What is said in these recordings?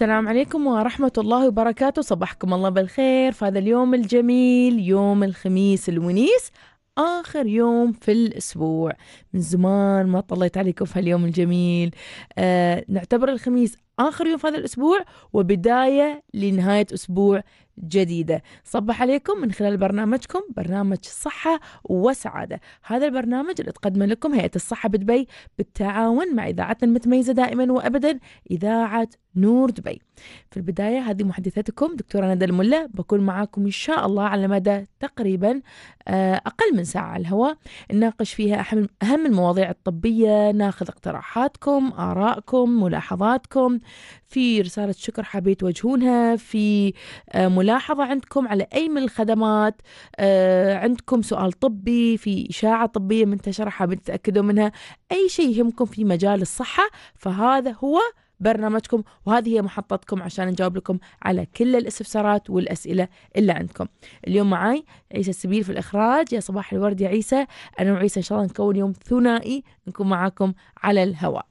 السلام عليكم ورحمة الله وبركاته صباحكم الله بالخير في هذا اليوم الجميل يوم الخميس الونيس آخر يوم في الأسبوع من زمان ما طليت عليكم في اليوم الجميل آه نعتبر الخميس آخر يوم في هذا الأسبوع وبداية لنهاية أسبوع جديدة صبح عليكم من خلال برنامجكم برنامج صحة وسعادة هذا البرنامج اللي تقدمه لكم هيئة الصحة بدبي بالتعاون مع إذاعتنا المتميزة دائما وأبدا إذاعة نور دبي في البداية هذه محدثتكم دكتورة ندى الملا بكون معاكم إن شاء الله على مدى تقريبا آه، أقل من ساعة على الهواء نناقش فيها أهم المواضيع الطبية ناخذ اقتراحاتكم آرائكم ملاحظاتكم في رسالة شكر حابين توجهونها في آه، ملاحظة عندكم على أي من الخدمات آه، عندكم سؤال طبي في إشاعة طبية منتشرة حابين تتأكدوا منها أي شيء يهمكم في مجال الصحة فهذا هو برنامجكم وهذه هي محطتكم عشان نجاوب لكم على كل الاستفسارات والأسئلة اللي عندكم اليوم معاي عيسى السبيل في الإخراج يا صباح الورد يا عيسى أنا وعيسى إن شاء الله نكون يوم ثنائي نكون معاكم على الهواء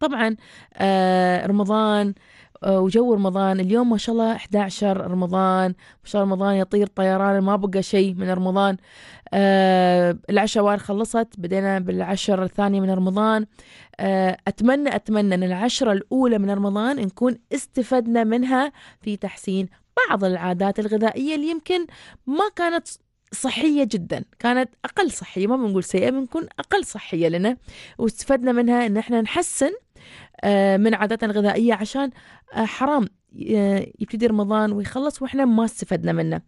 طبعا آه رمضان آه، وجو رمضان اليوم ما شاء الله 11 رمضان ما شاء الله رمضان يطير طيران ما بقى شيء من رمضان أه العشر خلصت بدينا بالعشر الثانيه من رمضان أه اتمنى اتمنى ان العشره الاولى من رمضان نكون استفدنا منها في تحسين بعض العادات الغذائيه اللي يمكن ما كانت صحية جدا كانت أقل صحية ما بنقول سيئة بنكون أقل صحية لنا واستفدنا منها أن احنا نحسن آه، من عاداتنا الغذائية عشان آه، حرام آه، يبتدي رمضان ويخلص واحنا ما استفدنا منه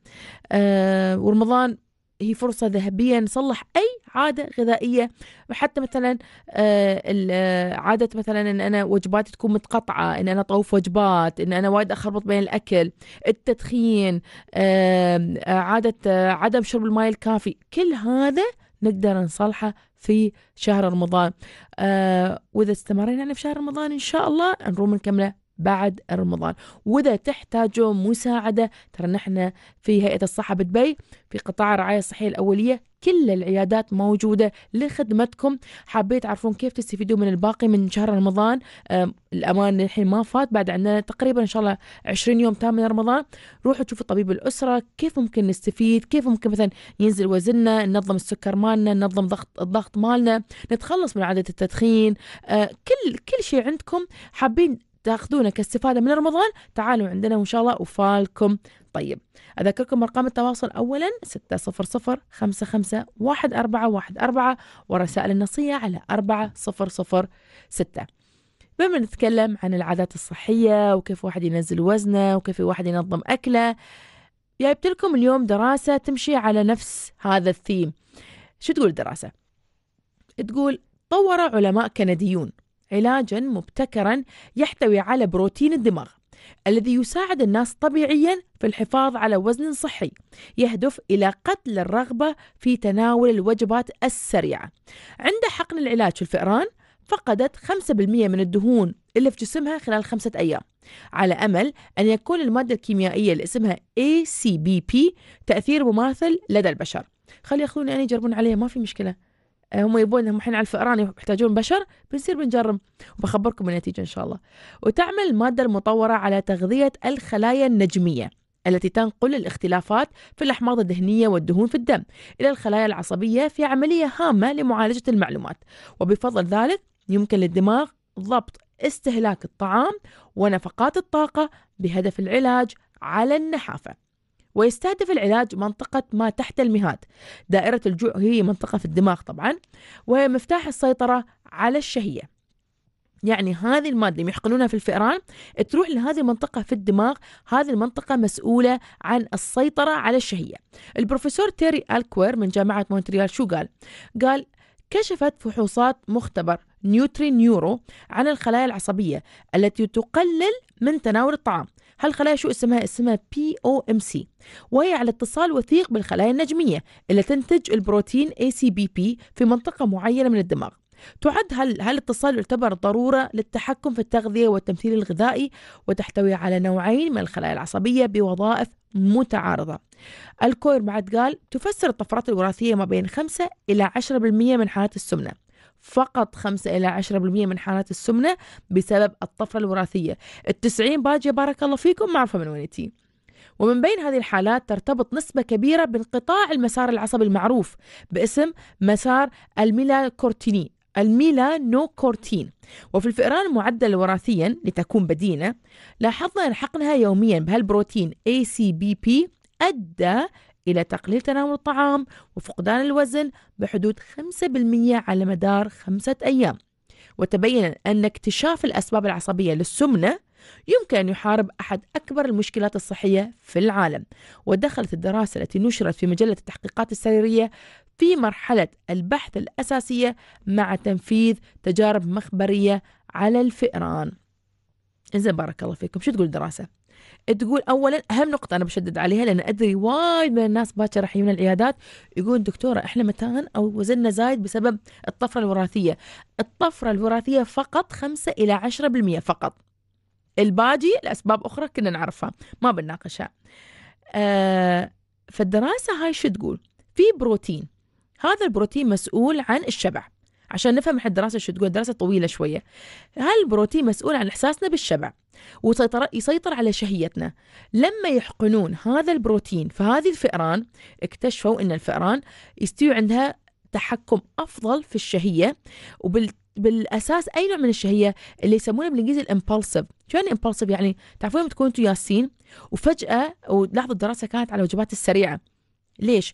ورمضان هي فرصة ذهبية نصلح أي عادة غذائية وحتى مثلا عادة مثلا أن أنا وجباتي تكون متقطعة أن أنا أطوف وجبات أن أنا وايد أخربط بين الأكل التدخين عادة عدم شرب الماء الكافي كل هذا نقدر نصلحه في شهر رمضان آه واذا استمرينا يعني في شهر رمضان ان شاء الله نروم نكمله بعد رمضان وإذا تحتاجوا مساعدة ترى نحن في هيئة الصحة بدبي في قطاع الرعاية الصحية الأولية كل العيادات موجودة لخدمتكم حابين تعرفون كيف تستفيدوا من الباقي من شهر رمضان الأمان الحين ما فات بعد عندنا تقريبا إن شاء الله 20 يوم تام من رمضان روحوا تشوفوا طبيب الأسرة كيف ممكن نستفيد كيف ممكن مثلا ينزل وزننا ننظم السكر مالنا ننظم ضغط الضغط مالنا نتخلص من عادة التدخين أه، كل كل شيء عندكم حابين تاخذونه كاستفادة من رمضان تعالوا عندنا وإن شاء الله وفالكم طيب أذكركم أرقام التواصل أولا 600551414 ورسائل النصية على 4006 بما نتكلم عن العادات الصحية وكيف واحد ينزل وزنه وكيف واحد ينظم أكله جايبت لكم اليوم دراسة تمشي على نفس هذا الثيم شو تقول الدراسة؟ تقول طور علماء كنديون علاجا مبتكرا يحتوي على بروتين الدماغ الذي يساعد الناس طبيعيا في الحفاظ على وزن صحي يهدف الى قتل الرغبه في تناول الوجبات السريعه عند حقن العلاج في الفئران فقدت 5% من الدهون اللي في جسمها خلال خمسة أيام على أمل أن يكون المادة الكيميائية اللي اسمها ACBP تأثير مماثل لدى البشر خلي يأخذوني أنا يجربون عليها ما في مشكلة آه، هم هم الحين على الفئران يحتاجون بشر بنصير بنجرب وبخبركم النتيجة إن شاء الله وتعمل المادة المطورة على تغذية الخلايا النجمية التي تنقل الاختلافات في الأحماض الدهنية والدهون في الدم إلى الخلايا العصبية في عملية هامة لمعالجة المعلومات وبفضل ذلك يمكن للدماغ ضبط استهلاك الطعام ونفقات الطاقة بهدف العلاج على النحافة ويستهدف العلاج منطقة ما تحت المهاد دائرة الجوع هي منطقة في الدماغ طبعا وهي مفتاح السيطرة على الشهية يعني هذه المادة اللي يحقنونها في الفئران تروح لهذه المنطقة في الدماغ هذه المنطقة مسؤولة عن السيطرة على الشهية البروفيسور تيري ألكوير من جامعة مونتريال شو قال؟ قال كشفت فحوصات مختبر نيوتري نيورو عن الخلايا العصبية التي تقلل من تناول الطعام هالخلايا شو اسمها اسمها بي او ام سي وهي على اتصال وثيق بالخلايا النجميه اللي تنتج البروتين اي سي بي بي في منطقه معينه من الدماغ تعد هالاتصال يعتبر ضرورة للتحكم في التغذية والتمثيل الغذائي وتحتوي على نوعين من الخلايا العصبية بوظائف متعارضة الكوير بعد قال تفسر الطفرات الوراثية ما بين 5 إلى 10% من حالات السمنة فقط 5 إلى 10% من حالات السمنة بسبب الطفرة الوراثية التسعين باجية بارك الله فيكم معرفة من وين تي ومن بين هذه الحالات ترتبط نسبة كبيرة بانقطاع المسار العصبي المعروف باسم مسار الميلاكورتيني الميلانوكورتين وفي الفئران المعدل وراثيا لتكون بدينة لاحظنا أن حقنها يوميا بهالبروتين ACBP أدى إلى تقليل تناول الطعام وفقدان الوزن بحدود 5% على مدار خمسة أيام وتبين أن اكتشاف الأسباب العصبية للسمنة يمكن أن يحارب أحد أكبر المشكلات الصحية في العالم ودخلت الدراسة التي نشرت في مجلة التحقيقات السريرية في مرحلة البحث الأساسية مع تنفيذ تجارب مخبرية على الفئران إذا بارك الله فيكم شو تقول الدراسة؟ تقول اولا اهم نقطه انا بشدد عليها لان ادري وايد من الناس باكر راح يجون العيادات يقول دكتوره احنا متان او وزننا زايد بسبب الطفره الوراثيه الطفره الوراثيه فقط 5 الى 10% فقط الباقي لاسباب اخرى كنا نعرفها ما بنناقشها آه فالدراسه هاي شو تقول في بروتين هذا البروتين مسؤول عن الشبع عشان نفهم احنا الدراسه شو تقول الدراسه طويله شويه البروتين مسؤول عن احساسنا بالشبع ويسيطر يسيطر على شهيتنا لما يحقنون هذا البروتين فهذه الفئران اكتشفوا ان الفئران يستوي عندها تحكم افضل في الشهيه وبال بالاساس اي نوع من الشهيه اللي يسمونه بالانجليزي الامبالسيف شو يعني امبالسيف يعني تعرفون لما تكونوا انتم ياسين وفجاه ولحظه الدراسه كانت على الوجبات السريعه ليش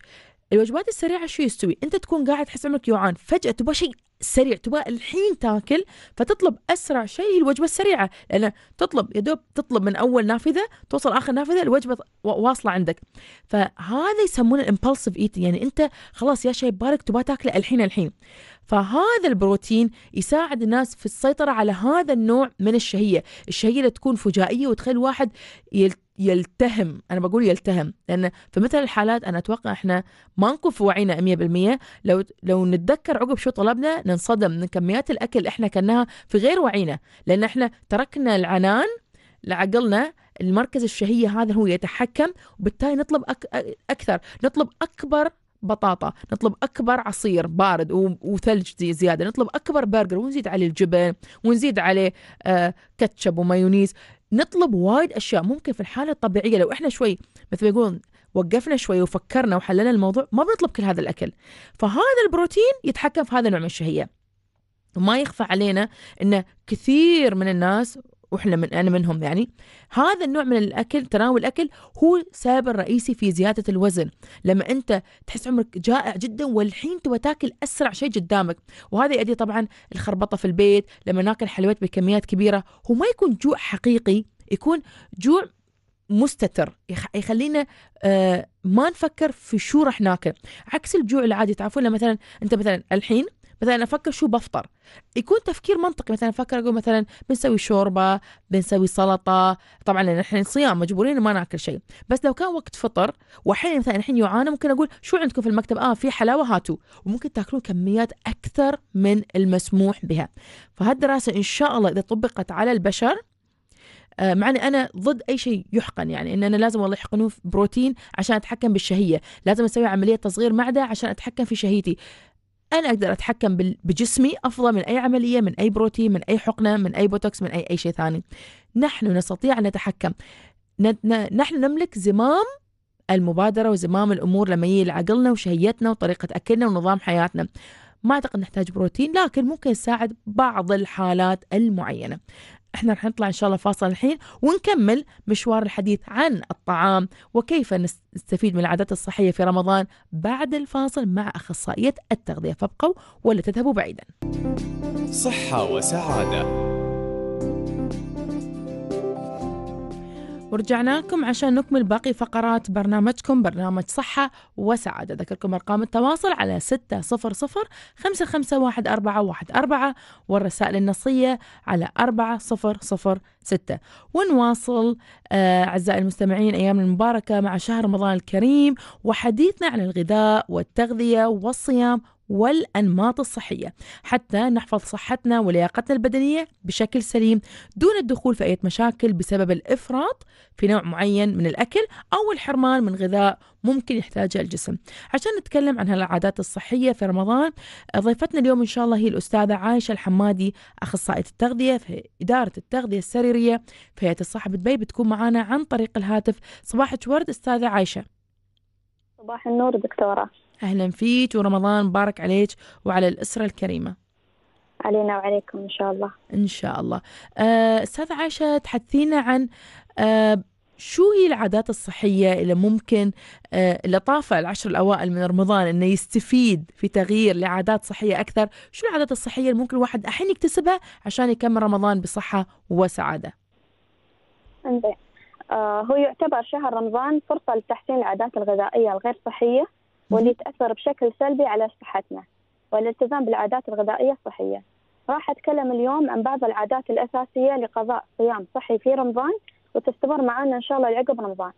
الوجبات السريعه شو يستوي انت تكون قاعد تحس عمرك جوعان فجاه تبغى شيء سريع تبغى الحين تاكل فتطلب اسرع شيء هي الوجبه السريعه لان تطلب يا دوب تطلب من اول نافذه توصل اخر نافذه الوجبه واصله عندك فهذا يسمونه الامبلسيف ايتنج يعني انت خلاص يا شيء ببالك تبغى تاكله الحين الحين فهذا البروتين يساعد الناس في السيطرة على هذا النوع من الشهية الشهية اللي تكون فجائية وتخلي الواحد يلتهم انا بقول يلتهم لان في مثل الحالات انا اتوقع احنا ما نكون في وعينا 100% لو لو نتذكر عقب شو طلبنا ننصدم من كميات الاكل احنا كناها في غير وعينا لان احنا تركنا العنان لعقلنا المركز الشهيه هذا هو يتحكم وبالتالي نطلب أك... اكثر نطلب اكبر بطاطا نطلب اكبر عصير بارد وثلج زي زياده نطلب اكبر برجر ونزيد عليه الجبن ونزيد عليه آه، كاتشب ومايونيز نطلب وايد اشياء ممكن في الحاله الطبيعيه لو احنا شوي مثل ما يقولون وقفنا شوي وفكرنا وحللنا الموضوع ما بنطلب كل هذا الاكل فهذا البروتين يتحكم في هذا النوع من الشهيه وما يخفى علينا ان كثير من الناس واحنا من انا منهم يعني هذا النوع من الاكل تناول الاكل هو السبب الرئيسي في زياده الوزن لما انت تحس عمرك جائع جدا والحين تبغى تاكل اسرع شيء قدامك وهذا يؤدي طبعا الخربطه في البيت لما ناكل حلويات بكميات كبيره هو ما يكون جوع حقيقي يكون جوع مستتر يخلينا آه، ما نفكر في شو راح ناكل عكس الجوع العادي تعرفون مثلا انت مثلا الحين مثلا افكر شو بفطر يكون تفكير منطقي مثلا افكر اقول مثلا بنسوي شوربه بنسوي سلطه طبعا لان احنا صيام مجبورين ما ناكل شيء بس لو كان وقت فطر واحيانا مثلا الحين يعانى ممكن اقول شو عندكم في المكتب اه في حلاوه هاتوا وممكن تاكلون كميات اكثر من المسموح بها فهالدراسه ان شاء الله اذا طبقت على البشر آه، مع اني انا ضد اي شيء يحقن يعني ان انا لازم والله يحقنون بروتين عشان اتحكم بالشهيه، لازم اسوي عمليه تصغير معده عشان اتحكم في شهيتي، انا اقدر اتحكم بجسمي افضل من اي عمليه من اي بروتين من اي حقنه من اي بوتوكس من اي اي شيء ثاني نحن نستطيع ان نتحكم نحن نملك زمام المبادره وزمام الامور لما يجي لعقلنا وشهيتنا وطريقه اكلنا ونظام حياتنا ما اعتقد نحتاج بروتين لكن ممكن يساعد بعض الحالات المعينه احنا رح نطلع ان شاء الله فاصل الحين ونكمل مشوار الحديث عن الطعام وكيف نستفيد من العادات الصحيه في رمضان بعد الفاصل مع اخصائيه التغذيه فابقوا ولا تذهبوا بعيدا صحه وسعاده ورجعنا لكم عشان نكمل باقي فقرات برنامجكم برنامج صحة وسعادة ذكركم أرقام التواصل على واحد أربعة والرسائل النصية على ستة ونواصل آه، أعزائي المستمعين أيام المباركة مع شهر رمضان الكريم وحديثنا عن الغذاء والتغذية والصيام والأنماط الصحية حتى نحفظ صحتنا ولياقتنا البدنية بشكل سليم دون الدخول في أي مشاكل بسبب الإفراط في نوع معين من الأكل أو الحرمان من غذاء ممكن يحتاجه الجسم عشان نتكلم عن هالعادات الصحية في رمضان ضيفتنا اليوم إن شاء الله هي الأستاذة عايشة الحمادي أخصائية التغذية في إدارة التغذية السريرية في هيئة الصحة بدبي بتكون معنا عن طريق الهاتف صباحك ورد أستاذة عايشة صباح النور دكتورة أهلا فيك ورمضان مبارك عليك وعلى الأسرة الكريمة علينا وعليكم إن شاء الله إن شاء الله آه، أستاذ آه عائشة تحدثينا عن آه شو هي العادات الصحية اللي ممكن آه اللي العشر الأوائل من رمضان إنه يستفيد في تغيير لعادات صحية أكثر شو العادات الصحية اللي ممكن الواحد الحين يكتسبها عشان يكمل رمضان بصحة وسعادة آه، هو يعتبر شهر رمضان فرصة لتحسين العادات الغذائية الغير صحية واللي تأثر بشكل سلبي على صحتنا والالتزام بالعادات الغذائية الصحية راح أتكلم اليوم عن بعض العادات الأساسية لقضاء صيام صحي في رمضان وتستمر معنا إن شاء الله لعقب رمضان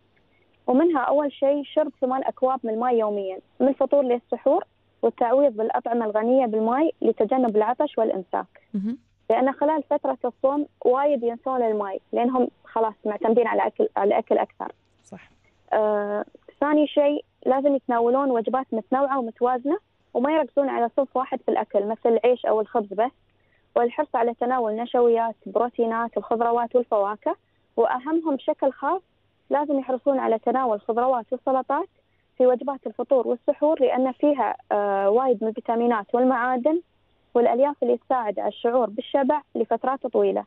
ومنها أول شيء شرب ثمان أكواب من الماء يوميا من الفطور للسحور والتعويض بالأطعمة الغنية بالماء لتجنب العطش والإمساك لأن خلال فترة الصوم وايد ينسون الماء لأنهم خلاص معتمدين على أكل على الأكل أكثر صح آه ثاني شيء لازم يتناولون وجبات متنوعة ومتوازنة وما يركزون على صنف واحد في الأكل مثل العيش أو الخبز بس والحرص على تناول نشويات بروتينات الخضروات والفواكه وأهمهم بشكل خاص لازم يحرصون على تناول الخضروات والسلطات في وجبات الفطور والسحور لأن فيها آه، وايد من الفيتامينات والمعادن والألياف اللي تساعد على الشعور بالشبع لفترات طويلة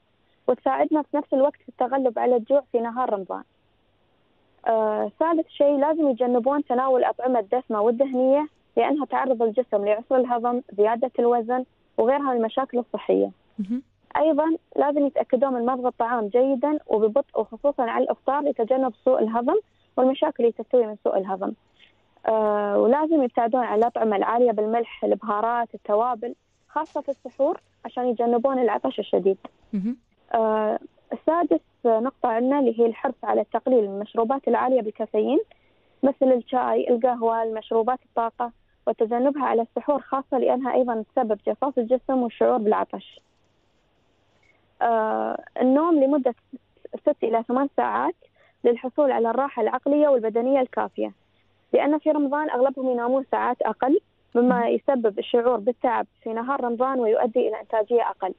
وتساعدنا في نفس الوقت في التغلب على الجوع في نهار رمضان آه، ثالث شيء لازم يتجنبون تناول الأطعمة الدسمة والدهنية لأنها تعرض الجسم لعسر الهضم زيادة الوزن وغيرها من المشاكل الصحية أيضا لازم يتأكدون من مضغ الطعام جيدا وببطء وخصوصا على الإفطار لتجنب سوء الهضم والمشاكل اللي تستوي من سوء الهضم آه ولازم يبتعدون عن الأطعمة العالية بالملح البهارات التوابل خاصة في السحور عشان يتجنبون العطش الشديد آه السادس نقطة عندنا اللي هي الحرص على التقليل من المشروبات العالية بالكافيين مثل الشاي، القهوة، المشروبات الطاقة وتجنبها على السحور خاصة لأنها أيضا تسبب جفاف الجسم والشعور بالعطش. آه النوم لمدة ست إلى ثمان ساعات للحصول على الراحة العقلية والبدنية الكافية لأن في رمضان أغلبهم ينامون ساعات أقل مما يسبب الشعور بالتعب في نهار رمضان ويؤدي إلى إنتاجية أقل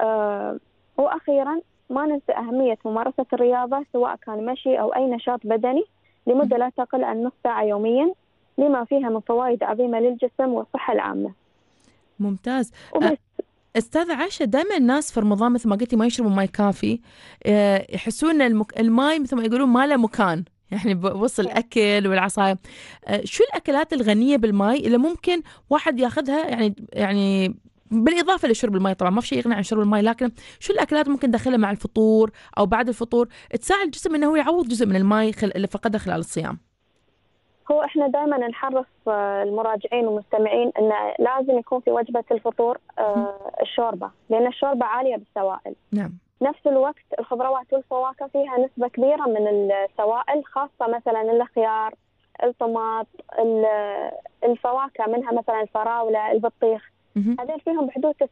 آه وأخيرا ما ننسى أهمية ممارسة الرياضة سواء كان مشي أو أي نشاط بدني لمدة لا تقل عن نصف ساعة يوميا لما فيها من فوائد عظيمة للجسم والصحة العامة ممتاز وبس استاذة عائشة دائما الناس في رمضان مثل ما قلتي ما يشربوا ماي كافي آه، يحسون المك... الماي مثل ما يقولون ما له مكان يعني بوصل الاكل والعصاير آه، شو الاكلات الغنيه بالماي اللي ممكن واحد ياخذها يعني يعني بالاضافه لشرب الماء طبعا ما في شيء يغني عن شرب الماء لكن شو الاكلات ممكن تدخلها مع الفطور او بعد الفطور تساعد الجسم انه هو يعوض جزء من الماء اللي فقده خلال الصيام هو احنا دائما نحرص آه، المراجعين والمستمعين ان لازم يكون في وجبه الفطور آه، الشوربه لان الشوربه عاليه بالسوائل نعم نفس الوقت الخضروات والفواكه فيها نسبه كبيره من السوائل خاصه مثلا الخيار الطماط الفواكه منها مثلا الفراوله البطيخ هذول فيهم بحدود 90%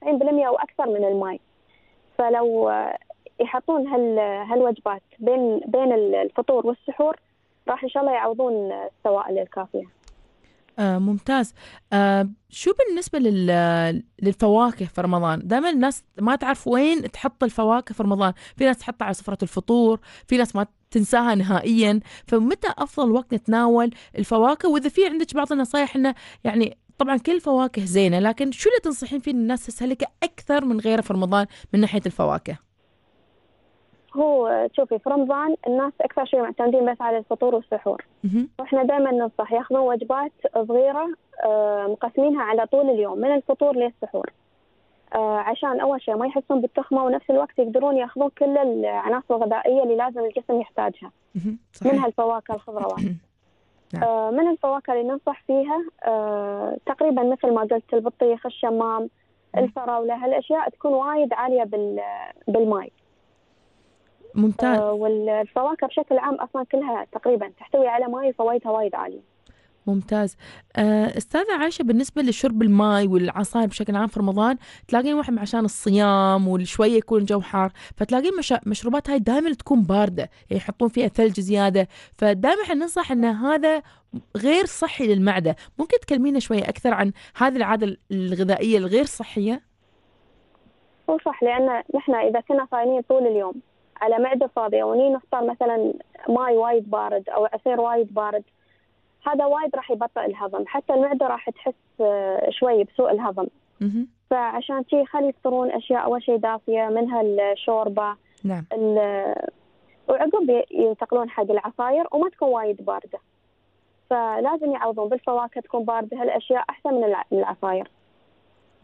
او اكثر من الماي فلو آه، يحطون هال هالوجبات بين بين الفطور والسحور راح ان شاء الله يعوضون السوائل الكافيه آه ممتاز آه شو بالنسبه لل... للفواكه في رمضان دائما الناس ما تعرف وين تحط الفواكه في رمضان في ناس تحطها على سفره الفطور في ناس ما تنساها نهائيا فمتى افضل وقت نتناول الفواكه واذا في عندك بعض النصائح انه يعني طبعا كل الفواكه زينه لكن شو اللي تنصحين فيه الناس تستهلكه اكثر من غيره في رمضان من ناحيه الفواكه هو شوفي في رمضان الناس اكثر شيء معتمدين بس على الفطور والسحور واحنا دائما ننصح ياخذون وجبات صغيره آه، مقسمينها على طول اليوم من الفطور للسحور آه، عشان اول شيء ما يحسون بالتخمه ونفس الوقت يقدرون ياخذون كل العناصر الغذائيه اللي لازم الجسم يحتاجها منها الفواكه الخضروات نعم. آه، من الفواكه اللي ننصح فيها آه، تقريبا مثل ما قلت البطيخ الشمام الفراوله هالاشياء تكون وايد عاليه بالماء ممتاز آه، والفواكه بشكل عام اصلا كلها تقريبا تحتوي على ماي فوايدها وايد عاليه ممتاز آه، استاذة عائشة بالنسبة لشرب الماي والعصائر بشكل عام في رمضان تلاقين واحد عشان الصيام والشوية يكون الجو حار فتلاقين مش... مشروبات هاي دائما تكون باردة يعني يحطون فيها ثلج زيادة فدائما احنا ننصح ان هذا غير صحي للمعدة ممكن تكلمينا شوية أكثر عن هذه العادة الغذائية الغير صحية هو صح لأن نحن إذا كنا صايمين طول اليوم على معدة فاضية وني نفطر مثلا ماي وايد بارد أو عصير وايد بارد هذا وايد راح يبطئ الهضم حتى المعده راح تحس آه، شوي بسوء الهضم فعشان شي خلي يفطرون اشياء اول شيء دافيه منها الشوربه نعم وعقب ينتقلون حق العصاير وما تكون وايد بارده فلازم يعوضون بالفواكه تكون بارده هالاشياء احسن من العصاير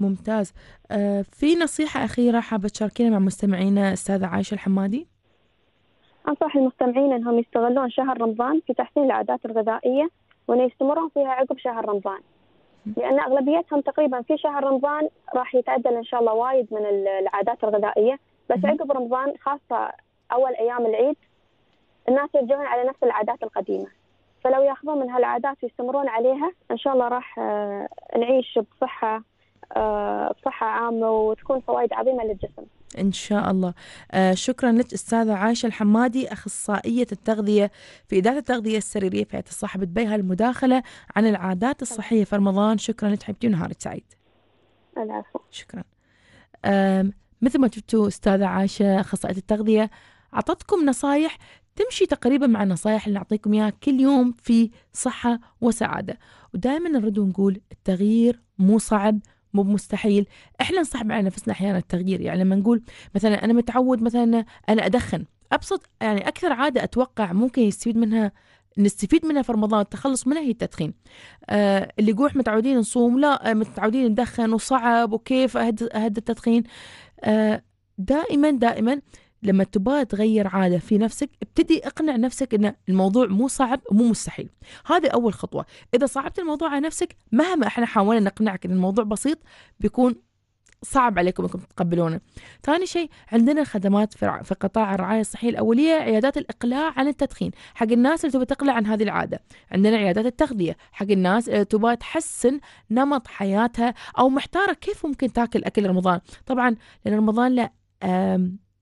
ممتاز آه في نصيحة أخيرة حابة تشاركينا مع مستمعينا أستاذة عايشة الحمادي أنصح المستمعين أنهم يستغلون شهر رمضان في تحسين العادات الغذائية وأن يستمرون فيها عقب شهر رمضان لأن أغلبيتهم تقريبا في شهر رمضان راح يتعدل إن شاء الله وايد من العادات الغذائية بس عقب رمضان خاصة أول أيام العيد الناس يرجعون على نفس العادات القديمة فلو ياخذون من هالعادات ويستمرون عليها إن شاء الله راح آه، نعيش بصحة بصحة آه، عامة وتكون فوائد عظيمة للجسم إن شاء الله آه، شكرا لك أستاذة عائشة الحمادي أخصائية التغذية في إدارة التغذية السريرية في صاحبة بيها المداخلة عن العادات الصحية في رمضان شكرا لك حبيبتي ونهارك سعيد العفو شكرا مثل ما شفتوا أستاذة عائشة أخصائية التغذية أعطتكم نصايح تمشي تقريبا مع النصايح اللي نعطيكم اياها كل يوم في صحة وسعادة ودائما نرد ونقول التغيير مو صعب مو بمستحيل احنا نصعب على نفسنا احيانا التغيير يعني لما نقول مثلا انا متعود مثلا انا ادخن ابسط يعني اكثر عاده اتوقع ممكن يستفيد منها نستفيد منها في رمضان التخلص منها هي التدخين آه اللي يقول متعودين نصوم لا آه، متعودين ندخن وصعب وكيف اهد, أهد التدخين آه دائما دائما لما تبغى تغير عادة في نفسك ابتدي اقنع نفسك ان الموضوع مو صعب ومو مستحيل هذه اول خطوة اذا صعبت الموضوع على نفسك مهما احنا حاولنا نقنعك ان الموضوع بسيط بيكون صعب عليكم انكم تتقبلونه. ثاني شيء عندنا خدمات في, في قطاع الرعايه الصحيه الاوليه عيادات الاقلاع عن التدخين حق الناس اللي تبغى تقلع عن هذه العاده، عندنا عيادات التغذيه حق الناس اللي تبغى تحسن نمط حياتها او محتاره كيف ممكن تاكل اكل رمضان، طبعا لان رمضان له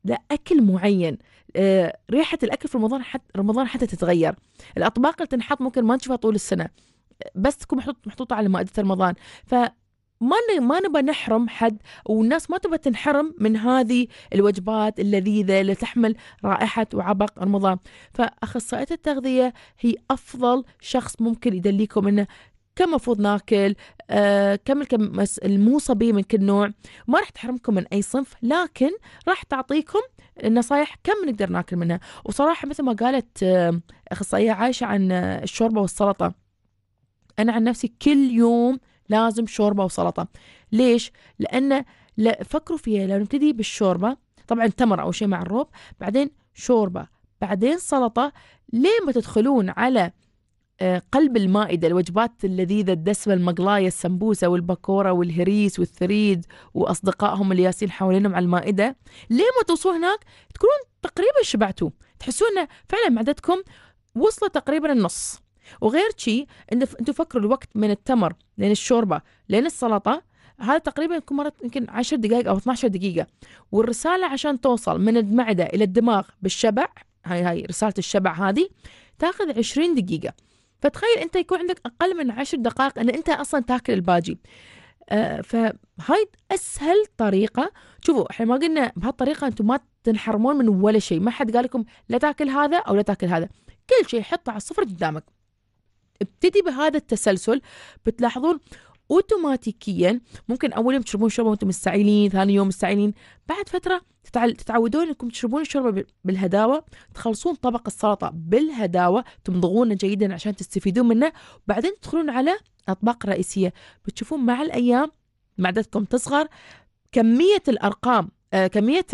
لاكل معين آه، ريحه الاكل في رمضان حتى رمضان حتى تتغير الاطباق اللي تنحط ممكن ما نشوفها طول السنه بس تكون محطوط محطوطه على مائده رمضان ف ما ما نبى نحرم حد والناس ما تبى تنحرم من هذه الوجبات اللذيذه اللي تحمل رائحه وعبق رمضان، فاخصائيه التغذيه هي افضل شخص ممكن يدليكم انه كم مفروض ناكل آه، كم الكم الموصى به من كل نوع ما راح تحرمكم من أي صنف لكن راح تعطيكم النصايح كم نقدر ناكل منها وصراحة مثل ما قالت آه، أخصائية عايشة عن آه، الشوربة والسلطة أنا عن نفسي كل يوم لازم شوربة وسلطة ليش؟ لأن لا فكروا فيها لو نبتدي بالشوربة طبعا تمر أو شيء مع الروب بعدين شوربة بعدين سلطة لين ما تدخلون على آه، قلب المائدة الوجبات اللذيذة الدسمة المقلاية السمبوسة والبكورة والهريس والثريد وأصدقائهم اللي ياسين حوالينهم على المائدة ليه ما توصلوا هناك تكونون تقريبا شبعتوا تحسون فعلا معدتكم وصلت تقريبا النص وغير شي انتم فكروا الوقت من التمر لين الشوربة لين السلطة هذا تقريبا يكون مرة يمكن 10 دقائق أو 12 دقيقة والرسالة عشان توصل من المعدة إلى الدماغ بالشبع هاي هاي رسالة الشبع هذه تاخذ 20 دقيقة فتخيل انت يكون عندك اقل من عشر دقائق ان انت اصلا تاكل الباجي آه فهاي اسهل طريقه شوفوا احنا ما قلنا بهالطريقه انتم ما تنحرمون من ولا شيء ما حد قال لكم لا تاكل هذا او لا تاكل هذا كل شيء حطه على الصفر قدامك ابتدي بهذا التسلسل بتلاحظون اوتوماتيكيا ممكن اول يوم تشربون شوربه وانتم مستعيلين ثاني يوم مستعيلين بعد فتره تتعودون انكم تشربون الشوربه بالهداوه تخلصون طبق السلطه بالهداوه تمضغونه جيدا عشان تستفيدون منه بعدين تدخلون على اطباق رئيسيه بتشوفون مع الايام معدتكم تصغر كميه الارقام آه، كميه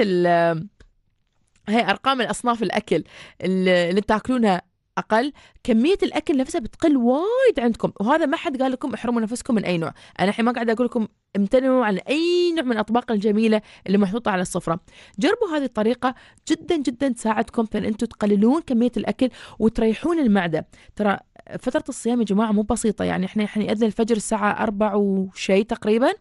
هي ارقام الاصناف الاكل اللي تاكلونها اقل كميه الاكل نفسها بتقل وايد عندكم وهذا ما حد قال لكم احرموا نفسكم من اي نوع انا الحين ما قاعد اقول لكم امتنعوا عن اي نوع من الاطباق الجميله اللي محطوطه على السفره جربوا هذه الطريقه جدا جدا تساعدكم في ان انتم تقللون كميه الاكل وتريحون المعده ترى فتره الصيام يا جماعه مو بسيطه يعني احنا ياذن الفجر الساعه 4 وشيء تقريبا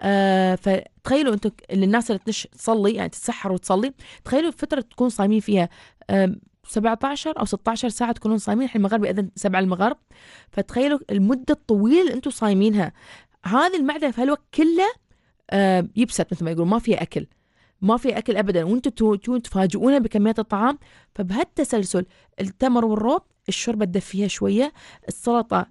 آه فتخيلوا انتم للناس اللي تصلي يعني تتسحر وتصلي تخيلوا فتره تكون صايمين فيها آه 17 او 16 ساعه تكونون صايمين الحين المغرب اذن 7 المغرب فتخيلوا المده الطويله اللي انتم صايمينها هذه المعده في هالوقت كله آه، يبست مثل ما يقولون ما فيها اكل ما في اكل ابدا وانتم تفاجئونا بكميات الطعام فبهالتسلسل التمر والروب الشوربه تدفيها شويه السلطه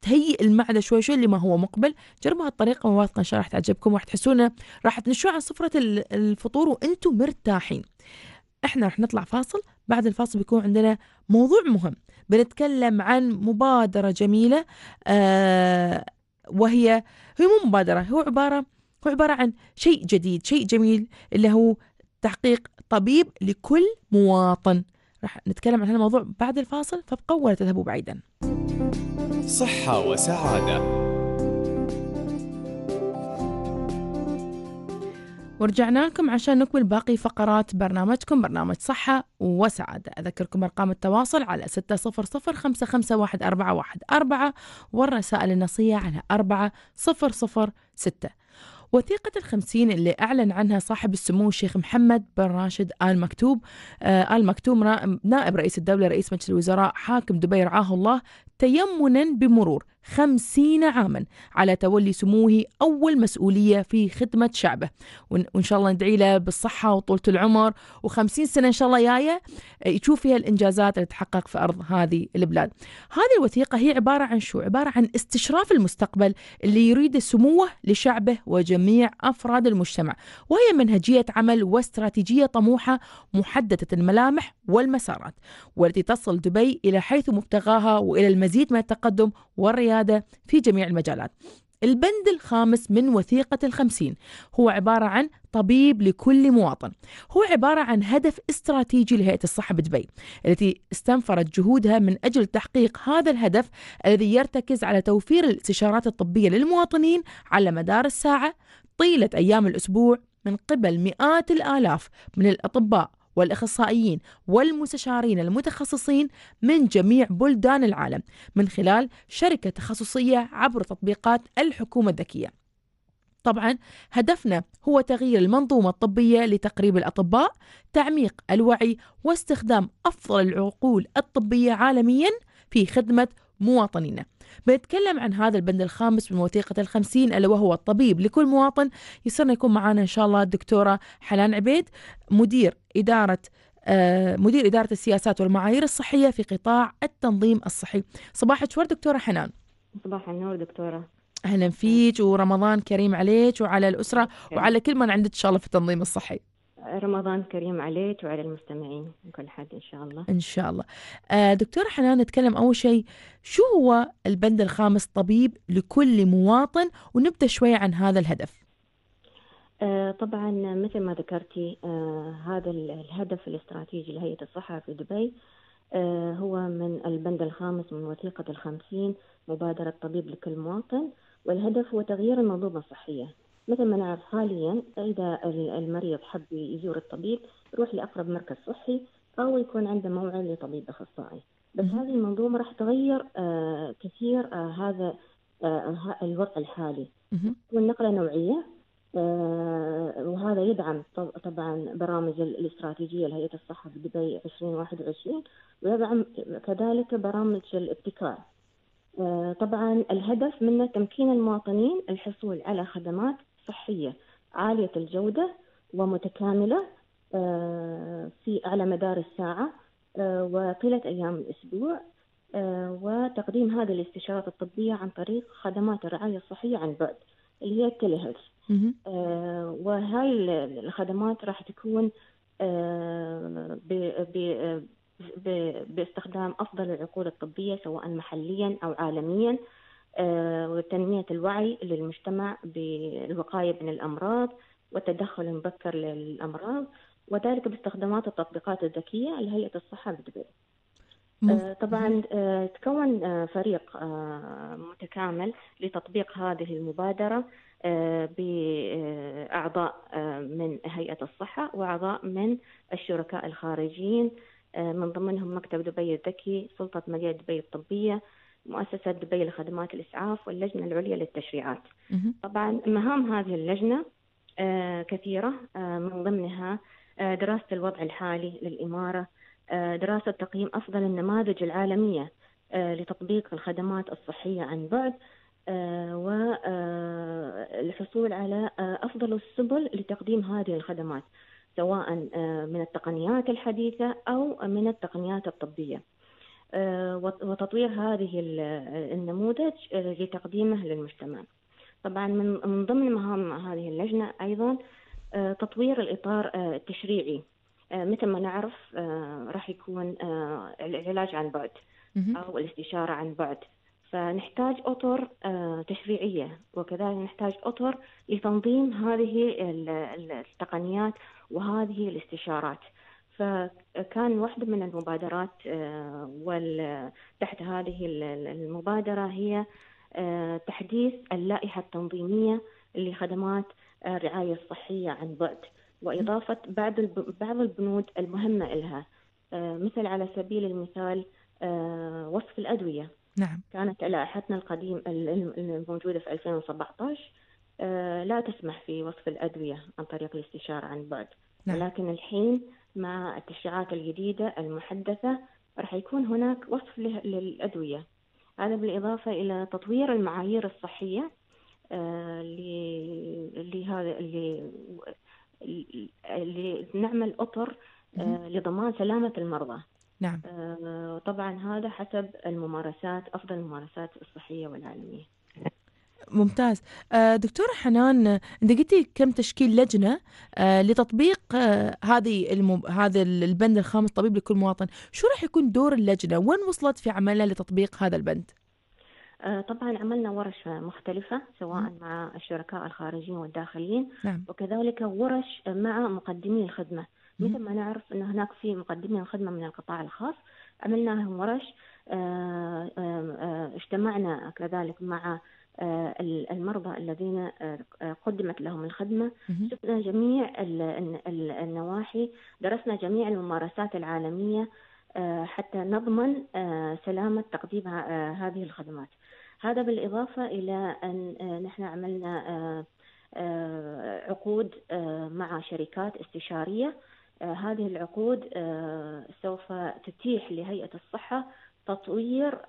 تهيئ المعده شوي شوي اللي ما هو مقبل جربوا هالطريقه وواثقه ان شاء الله راح تعجبكم وراح تحسون راح تنشوا عن سفره الفطور وانتم مرتاحين احنا راح نطلع فاصل بعد الفاصل بيكون عندنا موضوع مهم بنتكلم عن مبادرة جميلة آه، وهي هي مو مبادرة هو عبارة هو عبارة عن شيء جديد شيء جميل اللي هو تحقيق طبيب لكل مواطن راح نتكلم عن هذا الموضوع بعد الفاصل فابقوا ولا تذهبوا بعيدا صحة وسعادة ورجعنا لكم عشان نكمل باقي فقرات برنامجكم برنامج صحة وسعادة أذكركم أرقام التواصل على أربعة والرسائل النصية على ستة وثيقة الخمسين اللي أعلن عنها صاحب السمو الشيخ محمد بن راشد آل مكتوب آه آل مكتوب نائب رئيس الدولة رئيس مجلس الوزراء حاكم دبي رعاه الله تيمنا بمرور خمسين عاما على تولي سموه أول مسؤولية في خدمة شعبه وإن شاء الله ندعي له بالصحة وطولة العمر وخمسين سنة إن شاء الله جاية آه، يشوف فيها الإنجازات اللي تحقق في أرض هذه البلاد هذه الوثيقة هي عبارة عن شو؟ عبارة عن استشراف المستقبل اللي يريد سموه لشعبه وجميع أفراد المجتمع وهي منهجية عمل واستراتيجية طموحة محددة الملامح والمسارات والتي تصل دبي إلى حيث مبتغاها وإلى المزيد من التقدم والرياضة القيادة في جميع المجالات البند الخامس من وثيقة الخمسين هو عبارة عن طبيب لكل مواطن هو عبارة عن هدف استراتيجي لهيئة الصحة بدبي التي استنفرت جهودها من أجل تحقيق هذا الهدف الذي يرتكز على توفير الاستشارات الطبية للمواطنين على مدار الساعة طيلة أيام الأسبوع من قبل مئات الآلاف من الأطباء والإخصائيين والمستشارين المتخصصين من جميع بلدان العالم من خلال شركة تخصصية عبر تطبيقات الحكومة الذكية طبعا هدفنا هو تغيير المنظومة الطبية لتقريب الأطباء تعميق الوعي واستخدام أفضل العقول الطبية عالميا في خدمة مواطنينا بنتكلم عن هذا البند الخامس من وثيقة الخمسين ألا وهو الطبيب لكل مواطن يسرنا يكون معنا إن شاء الله الدكتورة حنان عبيد مدير إدارة آه، مدير إدارة السياسات والمعايير الصحية في قطاع التنظيم الصحي صباح الخير دكتورة حنان صباح النور دكتورة أهلا فيك ورمضان كريم عليك وعلى الأسرة وعلى كل من عندك إن شاء الله في التنظيم الصحي رمضان كريم عليك وعلى المستمعين وكل حد إن شاء الله إن شاء الله آه، دكتورة حنان نتكلم أول شيء شو هو البند الخامس طبيب لكل مواطن ونبدأ شوي عن هذا الهدف آه، طبعا مثل ما ذكرتي آه، هذا الهدف الاستراتيجي لهيئة الصحة في دبي هو من البند الخامس من وثيقة الخمسين مبادرة طبيب لكل مواطن والهدف هو تغيير المنظومة الصحية مثل ما نعرف حاليا إذا المريض حب يزور الطبيب يروح لأقرب مركز صحي أو يكون عنده موعد لطبيب أخصائي بس هذه المنظومة راح تغير آه كثير آه هذا آه الوضع الحالي تكون نقلة نوعية آه، وهذا يدعم طبعا برامج الاستراتيجية لهيئة الصحة في دبي 2021 ويدعم كذلك برامج الابتكار آه، طبعا الهدف منه تمكين المواطنين الحصول على خدمات صحية عالية الجودة ومتكاملة آه، في على مدار الساعة آه، وطيلة أيام الأسبوع آه، وتقديم هذه الاستشارات الطبية عن طريق خدمات الرعاية الصحية عن بعد اللي هي التلي هيلث وهاي الخدمات راح تكون باستخدام أفضل العقول الطبية سواء محليا أو عالميا آه، وتنمية الوعي للمجتمع بالوقاية من الأمراض والتدخل المبكر للأمراض وذلك باستخدامات التطبيقات الذكية لهيئة الصحة بدبي آه، طبعا آه، تكون فريق متكامل لتطبيق هذه المبادرة بأعضاء من هيئة الصحة وأعضاء من الشركاء الخارجيين من ضمنهم مكتب دبي الذكي سلطة مدينة دبي الطبية مؤسسة دبي لخدمات الإسعاف واللجنة العليا للتشريعات طبعا مهام هذه اللجنة آه، كثيرة آه، من ضمنها آه، دراسة الوضع الحالي للإمارة دراسة تقييم أفضل النماذج العالمية لتطبيق الخدمات الصحية عن بعد والحصول على أفضل السبل لتقديم هذه الخدمات سواء من التقنيات الحديثة أو من التقنيات الطبية. آه، وتطوير هذه النموذج آه، لتقديمه للمجتمع طبعا من ضمن مهام هذه اللجنة أيضا آه، تطوير الإطار التشريعي مثل ما نعرف راح يكون العلاج عن بعد أو الاستشارة عن بعد فنحتاج أطر تشريعية وكذلك نحتاج أطر لتنظيم هذه التقنيات وهذه الاستشارات فكان واحدة من المبادرات آه، تحت هذه المبادرة هي آه، تحديث اللائحة التنظيمية لخدمات آه، الرعاية الصحية عن بعد وإضافة بعض بعض البنود المهمة إلها مثل على سبيل المثال وصف الأدوية نعم كانت لائحتنا القديم الموجودة في 2017 لا تسمح في وصف الأدوية عن طريق الاستشارة عن بعد نعم. ولكن الحين مع التشريعات الجديدة المحدثة راح يكون هناك وصف للأدوية هذا بالإضافة إلى تطوير المعايير الصحية آه، لهذا لنعمل أطر آه، لضمان سلامة المرضى نعم آه، طبعا هذا حسب الممارسات أفضل الممارسات الصحية والعالمية ممتاز آه، دكتورة حنان انت قلتي كم تشكيل لجنة آه، لتطبيق آه، هذه المب... هذا البند الخامس طبيب لكل مواطن شو راح يكون دور اللجنة وين وصلت في عملها لتطبيق هذا البند طبعا عملنا ورش مختلفة سواء مع الشركاء الخارجيين والداخليين نعم. وكذلك ورش مع مقدمي الخدمة مثل ما نعرف أن هناك في مقدمي الخدمة من القطاع الخاص عملنا لهم ورش اجتمعنا كذلك مع آه، المرضى الذين آه، آه، قدمت لهم الخدمة شفنا جميع النواحي درسنا جميع الممارسات العالمية حتى نضمن سلامة تقديم هذه الخدمات هذا بالإضافة إلى أن نحن عملنا عقود مع شركات استشارية هذه العقود سوف تتيح لهيئة الصحة تطوير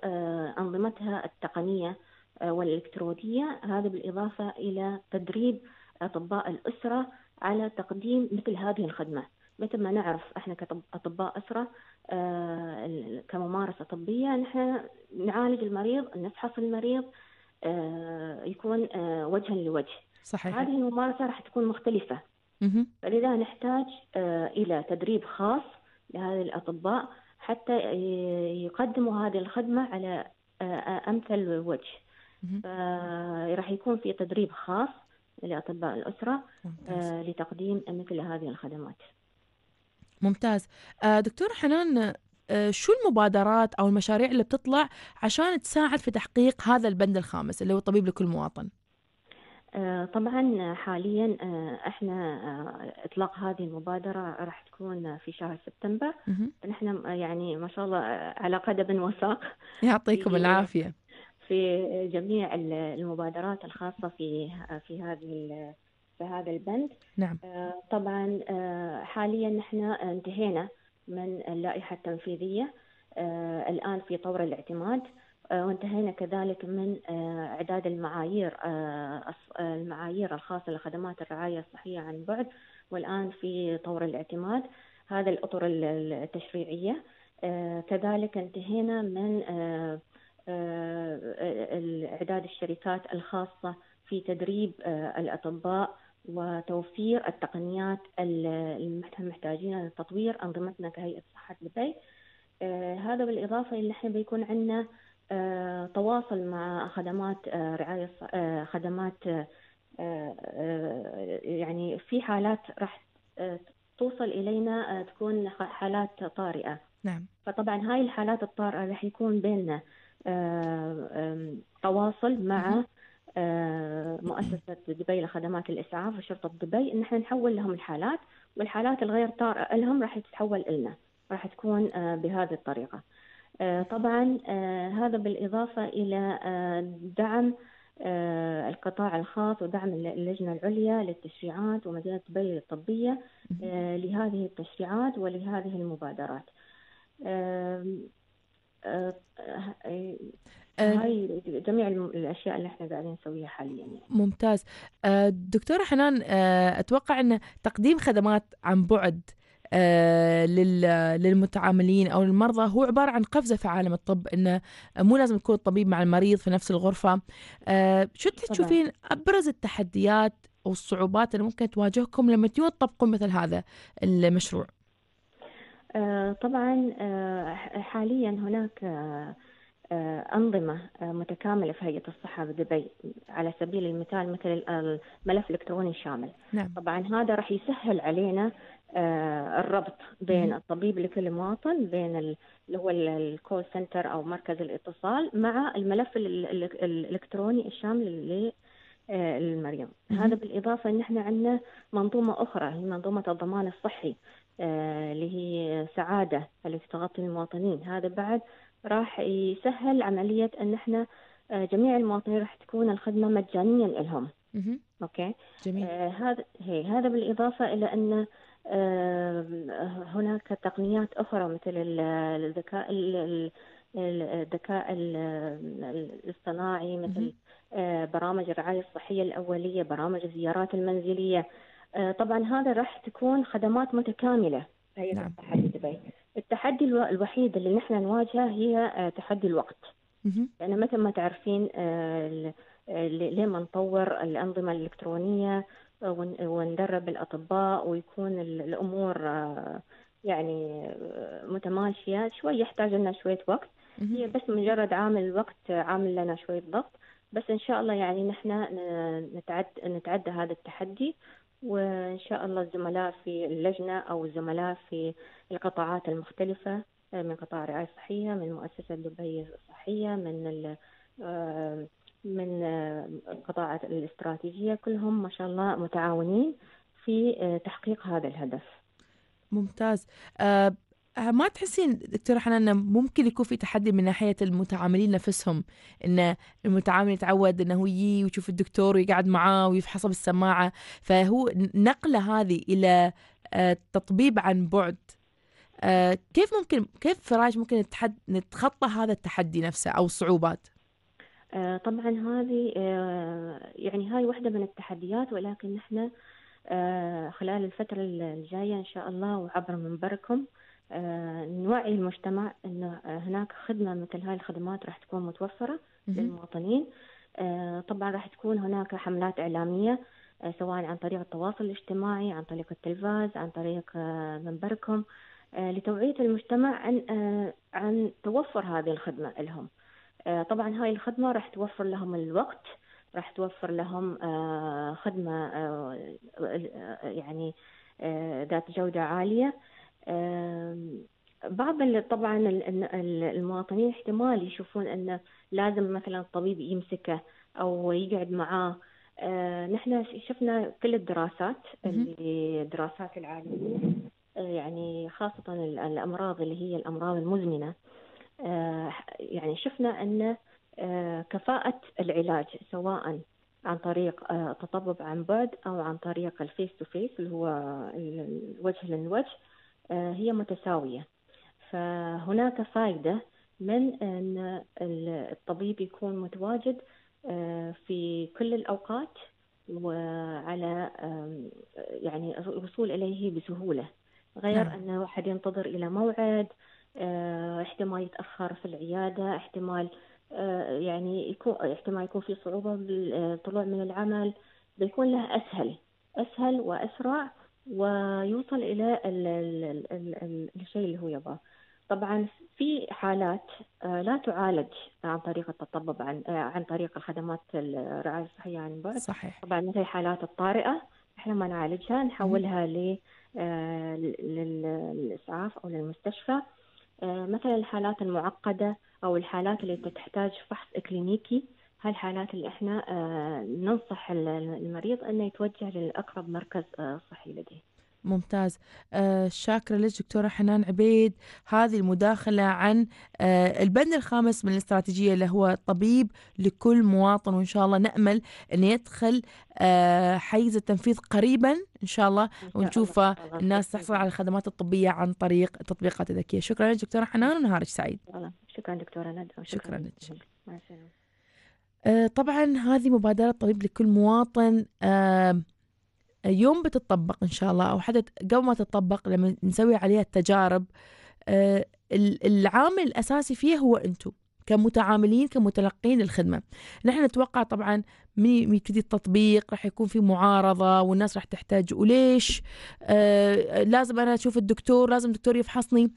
أنظمتها التقنية آه، والإلكترونية هذا بالإضافة إلى تدريب أطباء الأسرة على تقديم مثل هذه الخدمات مثل ما نعرف احنا كأطباء أسرة آه، كممارسة طبية نحن نعالج المريض نفحص المريض آه، يكون وجها لوجه صحيح. هذه الممارسة راح تكون مختلفة فلذا نحتاج إلى تدريب خاص لهذه الأطباء حتى يقدموا هذه الخدمة على أمثل وجه آه، راح يكون في تدريب خاص لأطباء الأسرة آه، لتقديم مثل هذه الخدمات ممتاز آه، دكتور حنان شو المبادرات أو المشاريع اللي بتطلع عشان تساعد في تحقيق هذا البند الخامس اللي هو الطبيب لكل مواطن طبعا حاليا احنا اطلاق هذه المبادره راح تكون في شهر سبتمبر نحن يعني ما شاء الله على قدم وساق يعطيكم العافيه في جميع المبادرات الخاصة في في هذه في هذا البند نعم. آه، طبعا آه، حاليا نحن انتهينا من اللائحة التنفيذية آه، الآن في طور الاعتماد وانتهينا كذلك من إعداد المعايير المعايير الخاصة لخدمات الرعاية الصحية عن بعد والآن في طور الاعتماد هذا الأطر التشريعية كذلك انتهينا من اعداد الشركات الخاصه في تدريب آه، الاطباء وتوفير التقنيات اللي احنا محتاجينها لتطوير انظمتنا كهيئه صحه دبي آه، هذا بالاضافه الى احنا بيكون عندنا آه، تواصل مع خدمات رعايه خدمات يعني في حالات راح توصل الينا تكون حالات طارئه نعم فطبعا هاي الحالات الطارئه راح يكون بيننا آه، تواصل مع آه، مؤسسة دبي لخدمات الإسعاف وشرطة دبي إن احنا نحول لهم الحالات والحالات الغير طارئة لهم راح تتحول إلنا راح تكون آه، بهذه الطريقة طبعا هذا بالإضافة إلى دعم القطاع الخاص ودعم اللجنة العليا للتشريعات ومدينة دبي الطبية لهذه التشريعات ولهذه المبادرات آه، آه، هاي آه، جميع الاشياء اللي احنا قاعدين نسويها حاليا يعني. ممتاز دكتوره حنان اتوقع ان تقديم خدمات عن بعد للمتعاملين او المرضى هو عباره عن قفزه في عالم الطب انه مو لازم يكون الطبيب مع المريض في نفس الغرفه شو تشوفين ابرز التحديات والصعوبات اللي ممكن تواجهكم لما تجون تطبقون مثل هذا المشروع آه، طبعا آه، حاليا هناك آه، أنظمة متكاملة في هيئة الصحة بدبي على سبيل المثال مثل الملف الإلكتروني الشامل نعم. طبعا هذا راح يسهل علينا الربط بين الطبيب لكل مواطن بين اللي هو الكول سنتر أو مركز الاتصال مع الملف الإلكتروني الشامل للمريض هذا بالإضافة أن احنا عندنا منظومة أخرى هي منظومة الضمان الصحي آه، اللي هي سعادة التي تغطي المواطنين هذا بعد راح يسهل عملية أن احنا آه، جميع المواطنين راح تكون الخدمة مجانيا لهم اوكي جميل. آه هذا هي هذا بالاضافه الى ان آه هناك تقنيات اخرى مثل الذكاء الذكاء الاصطناعي مثل آه برامج الرعايه الصحيه الاوليه برامج الزيارات المنزليه آه، طبعا هذا راح تكون خدمات متكامله هي نعم. تحدي دبي التحدي الوحيد اللي نحن نواجهه هي آه، تحدي الوقت يعني مثل ما تعرفين آه، ليه ما نطور الأنظمة الإلكترونية وندرب الأطباء ويكون الأمور يعني متماشية شوي يحتاج لنا شوية وقت هي بس مجرد عامل الوقت عامل لنا شوية ضغط بس إن شاء الله يعني نحن نتعد نتعدى هذا التحدي وإن شاء الله الزملاء في اللجنة أو الزملاء في القطاعات المختلفة آه، من قطاع الرعاية الصحية من مؤسسة دبي الصحية من آه، من آه، القطاعات الاستراتيجية كلهم ما شاء الله متعاونين في تحقيق هذا الهدف ممتاز آه، ما تحسين دكتورة حنان ممكن يكون في تحدي من ناحية المتعاملين نفسهم إن المتعامل يتعود إنه يجي ويشوف الدكتور ويقعد معاه ويفحصه بالسماعة فهو نقلة هذه إلى التطبيب آه، عن بعد آه، كيف ممكن كيف فراج ممكن نتخطى هذا التحدي نفسه أو الصعوبات؟ طبعا هذه يعني هاي واحدة من التحديات ولكن نحن خلال الفترة الجاية إن شاء الله وعبر منبركم آه، نوعي المجتمع انه هناك خدمه مثل هاي الخدمات راح تكون متوفره للمواطنين آه، طبعا راح تكون هناك حملات اعلاميه آه، سواء عن طريق التواصل الاجتماعي عن طريق التلفاز عن طريق منبركم لتوعيه المجتمع عن عن توفر هذه الخدمه لهم طبعا هاي الخدمه راح توفر لهم الوقت راح توفر لهم خدمه يعني ذات جوده عاليه بعض طبعا المواطنين احتمال يشوفون أنه لازم مثلا الطبيب يمسكه أو يقعد معاه آه، نحن شفنا كل الدراسات اللي الدراسات العالمية آه، يعني خاصة الأمراض اللي هي الأمراض المزمنة آه، يعني شفنا أن كفاءة العلاج سواء عن طريق تطبب عن بعد أو عن طريق الفيس تو فيس اللي هو الوجه للوجه آه، هي متساوية فهناك فائدة من أن الطبيب يكون متواجد آه، في كل الأوقات وعلى يعني الوصول إليه بسهولة غير نعم. أن أنه أحد ينتظر إلى موعد آه، احتمال يتأخر في العيادة احتمال يعني يكون احتمال يكون في صعوبة بالطلوع من العمل بيكون له أسهل أسهل وأسرع ويوصل الى الشيء اللي هو يبغاه طبعا في حالات آه، لا تعالج عن طريق التطبب عن آه، عن طريق الخدمات الرعايه الصحيه عن يعني بعد صحيح طبعا مثل الحالات الطارئه احنا ما نعالجها نحولها ل آه، للاسعاف او للمستشفى مثلا الحالات المعقده او الحالات اللي تحتاج فحص اكلينيكي هالحالات اللي احنا آه، ننصح المريض انه يتوجه للاقرب مركز آه، صحي لديه. ممتاز آه، شاكرة لك دكتورة حنان عبيد هذه المداخلة عن البند الخامس من الاستراتيجية اللي هو طبيب لكل مواطن وإن شاء الله نأمل أن يدخل حيز التنفيذ قريبا إن شاء الله ونشوف الناس تحصل على الخدمات الطبية عن طريق التطبيقات الذكية شكرا لك دكتورة حنان ونهارك سعيد شكرا دكتورة ندى شكرا, شكرا لك آه، طبعا هذه مبادرة طبيب لكل مواطن يوم بتطبق إن شاء الله أو حتى قبل ما تطبق لما نسوي عليها التجارب آه، العامل الأساسي فيها هو أنتم كمتعاملين كمتلقين الخدمة نحن نتوقع طبعا من يبتدي التطبيق راح يكون في معارضة والناس راح تحتاج وليش آه، لازم أنا أشوف الدكتور لازم الدكتور يفحصني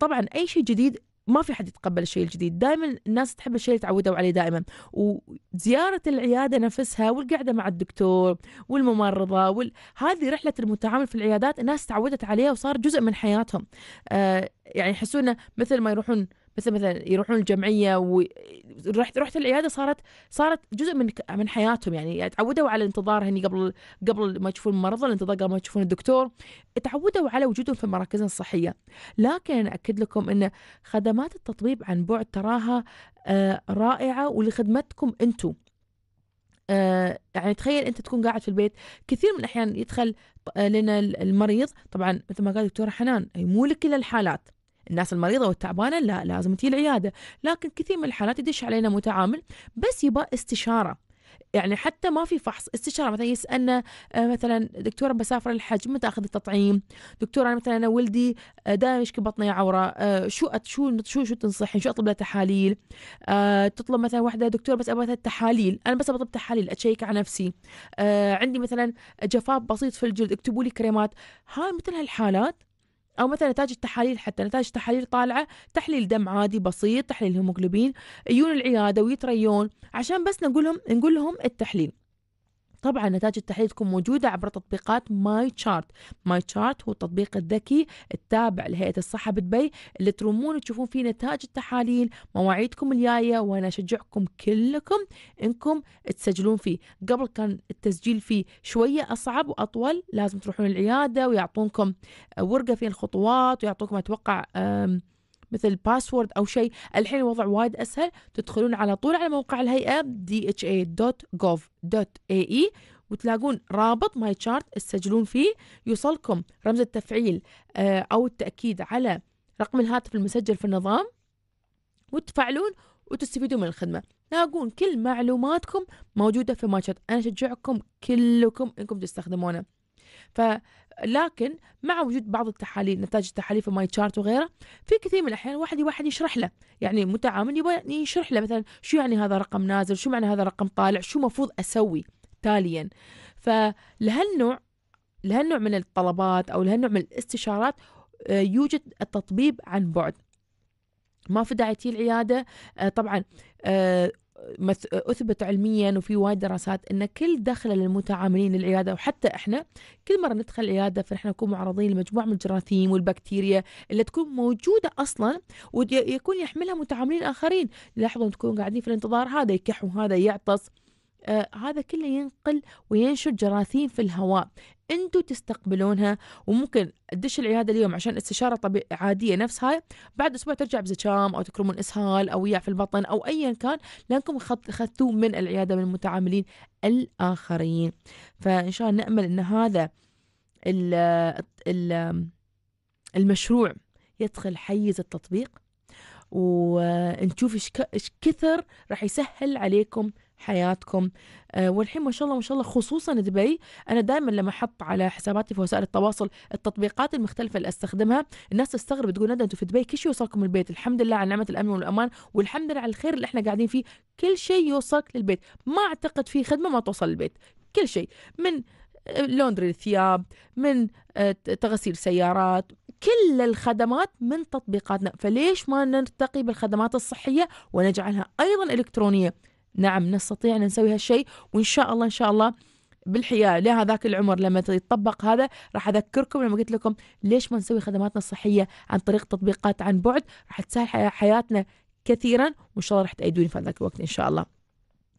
طبعا أي شيء جديد ما في حد يتقبل الشيء الجديد دائما الناس تحب الشيء اللي تعودوا عليه دائما وزيارة العيادة نفسها والقعدة مع الدكتور والممرضة وال... هذه رحلة المتعامل في العيادات الناس تعودت عليها وصار جزء من حياتهم آه يعني يحسون مثل ما يروحون مثل مثلا يروحون الجمعيه ورحت رحت العياده صارت صارت جزء من من حياتهم يعني, يعني تعودوا على الانتظار هني قبل قبل ما يشوفون المرضى الانتظار قبل ما يشوفون الدكتور تعودوا على وجودهم في المراكز الصحيه لكن انا اكد لكم ان خدمات التطبيب عن بعد تراها آه، رائعه ولخدمتكم انتم آه، يعني تخيل انت تكون قاعد في البيت كثير من الاحيان يدخل آه، لنا المريض طبعا مثل ما قال الدكتوره حنان مو لكل الحالات الناس المريضه والتعبانه لا لازم تجي العياده لكن كثير من الحالات يدش علينا متعامل بس يبغى استشاره يعني حتى ما في فحص استشاره مثلا يسالنا آه، مثلا دكتوره بسافر الحج متى اخذ التطعيم؟ دكتوره انا يعني مثلا انا ولدي آه، دائما يشكي بطني عوره آه، شو شو شو شو تنصحين؟ شو اطلب له تحاليل؟ تطلب مثلا واحده دكتوره بس ابغى تحاليل، انا بس بطلب تحاليل اتشيك على نفسي. عندي مثلا جفاف بسيط في الجلد اكتبوا لي كريمات، هاي مثل هالحالات او مثلا نتائج التحاليل حتى نتائج التحاليل طالعه تحليل دم عادي بسيط تحليل هيموجلوبين يجون العياده ويتريون عشان بس نقولهم نقول لهم التحليل طبعا نتائج التحليل تكون موجودة عبر تطبيقات ماي تشارت ماي تشارت هو التطبيق الذكي التابع لهيئة الصحة بدبي اللي ترومون تشوفون فيه نتائج التحاليل مواعيدكم الجاية وأنا أشجعكم كلكم إنكم تسجلون فيه قبل كان التسجيل فيه شوية أصعب وأطول لازم تروحون العيادة ويعطونكم ورقة فيها الخطوات ويعطوكم أتوقع مثل باسورد او شيء الحين الوضع وايد اسهل تدخلون على طول على موقع الهيئه dha.gov.ae وتلاقون رابط ماي تشارت تسجلون فيه يوصلكم رمز التفعيل آه، او التاكيد على رقم الهاتف المسجل في النظام وتفعلون وتستفيدون من الخدمه تلاقون كل معلوماتكم موجوده في ماي تشارت انا اشجعكم كلكم انكم تستخدمونه ف لكن مع وجود بعض التحاليل نتائج التحاليل في ماي تشارت وغيره في كثير من الاحيان واحد واحد يشرح له يعني متعامل يبغى يشرح له مثلا شو يعني هذا رقم نازل شو معنى هذا رقم طالع شو مفروض اسوي تاليا فلهالنوع لهالنوع من الطلبات او لهالنوع من الاستشارات آه، يوجد التطبيب عن بعد ما في داعي العياده آه، طبعا آه، اثبت علميا وفي وايد دراسات ان كل دخله للمتعاملين للعياده وحتى احنا كل مره ندخل العياده فنحن نكون معرضين لمجموعه من الجراثيم والبكتيريا اللي تكون موجوده اصلا ويكون يحملها متعاملين اخرين لاحظوا تكون قاعدين في الانتظار هذا يكح وهذا يعطس آه هذا كله ينقل وينشر جراثيم في الهواء انتم تستقبلونها وممكن تدش العياده اليوم عشان استشاره طبي... عاديه نفس هاي بعد اسبوع ترجع بزكام او تكرمون اسهال او وياع في البطن او ايا كان لانكم اخذتوه من العياده من المتعاملين الاخرين فان شاء الله نامل ان هذا الـ الـ المشروع يدخل حيز التطبيق ونشوف ايش كثر راح يسهل عليكم حياتكم آه، والحين ما شاء الله ما شاء الله خصوصا دبي انا دائما لما احط على حساباتي في وسائل التواصل التطبيقات المختلفه اللي استخدمها الناس تستغرب تقول ندى انتم في دبي كل شيء يوصلكم البيت الحمد لله على نعمه الامن والامان والحمد لله على الخير اللي احنا قاعدين فيه كل شيء يوصلك للبيت ما اعتقد في خدمه ما توصل للبيت كل شيء من آه، لوندري الثياب من آه، تغسيل سيارات كل الخدمات من تطبيقاتنا فليش ما نرتقي بالخدمات الصحية ونجعلها أيضا إلكترونية نعم نستطيع أن نسوي هالشيء وإن شاء الله إن شاء الله بالحياة لهذاك العمر لما يتطبق هذا راح أذكركم لما قلت لكم ليش ما نسوي خدماتنا الصحية عن طريق تطبيقات عن بعد راح تسهل حياتنا كثيرا وإن شاء الله راح تأيدوني في ذاك الوقت إن شاء الله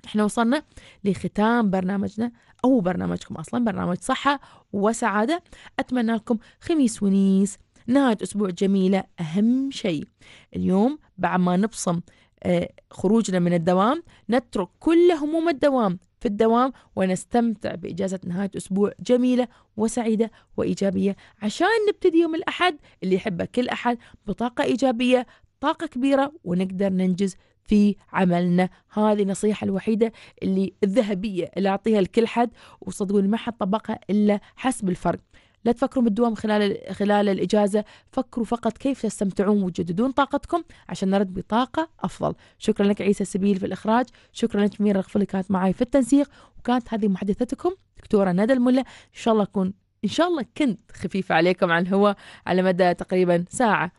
احنا وصلنا لختام برنامجنا أو برنامجكم أصلا برنامج صحة وسعادة أتمنى لكم خميس ونيس نهاية أسبوع جميلة أهم شيء اليوم بعد ما نبصم آه، خروجنا من الدوام نترك كل هموم الدوام في الدوام ونستمتع بإجازة نهاية أسبوع جميلة وسعيدة وإيجابية عشان نبتدي يوم الأحد اللي يحبه كل أحد بطاقة إيجابية طاقة كبيرة ونقدر ننجز في عملنا هذه النصيحة الوحيدة اللي الذهبية اللي أعطيها لكل حد وصدقوني ما حد طبقها إلا حسب الفرق لا تفكروا بالدوام خلال خلال الاجازه فكروا فقط كيف تستمتعون وتجددون طاقتكم عشان نرد بطاقه افضل شكرا لك عيسى سبيل في الاخراج شكرا لك مير الغفلي كانت معي في التنسيق وكانت هذه محدثتكم دكتوره ندى الملا ان شاء الله اكون ان شاء الله كنت خفيفه عليكم عن الهواء على مدى تقريبا ساعه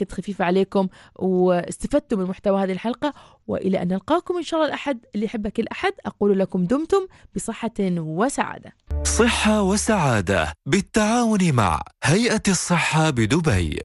كنت خفيفة عليكم واستفدتم من محتوى هذه الحلقة وإلى أن نلقاكم إن شاء الله الأحد اللي يحبه كل أحد أقول لكم دمتم بصحة وسعادة صحة وسعادة بالتعاون مع هيئة الصحة بدبي